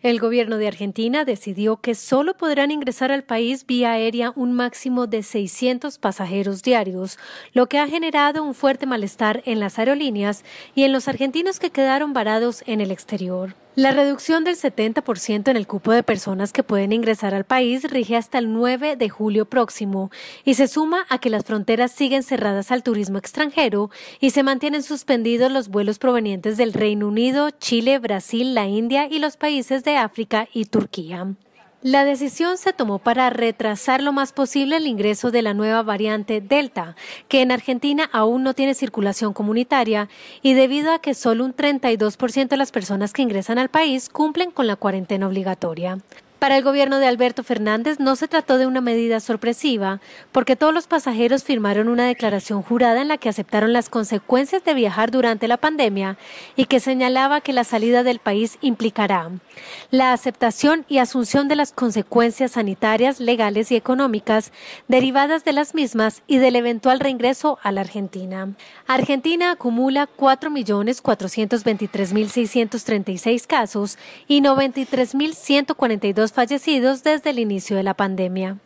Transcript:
El gobierno de Argentina decidió que solo podrán ingresar al país vía aérea un máximo de 600 pasajeros diarios, lo que ha generado un fuerte malestar en las aerolíneas y en los argentinos que quedaron varados en el exterior. La reducción del 70% en el cupo de personas que pueden ingresar al país rige hasta el 9 de julio próximo y se suma a que las fronteras siguen cerradas al turismo extranjero y se mantienen suspendidos los vuelos provenientes del Reino Unido, Chile, Brasil, la India y los países de África y Turquía. La decisión se tomó para retrasar lo más posible el ingreso de la nueva variante Delta, que en Argentina aún no tiene circulación comunitaria y debido a que solo un 32% de las personas que ingresan al país cumplen con la cuarentena obligatoria. Para el gobierno de Alberto Fernández no se trató de una medida sorpresiva, porque todos los pasajeros firmaron una declaración jurada en la que aceptaron las consecuencias de viajar durante la pandemia y que señalaba que la salida del país implicará la aceptación y asunción de las consecuencias sanitarias, legales y económicas derivadas de las mismas y del eventual reingreso a la Argentina. Argentina acumula 4.423.636 casos y 93.142 fallecidos desde el inicio de la pandemia.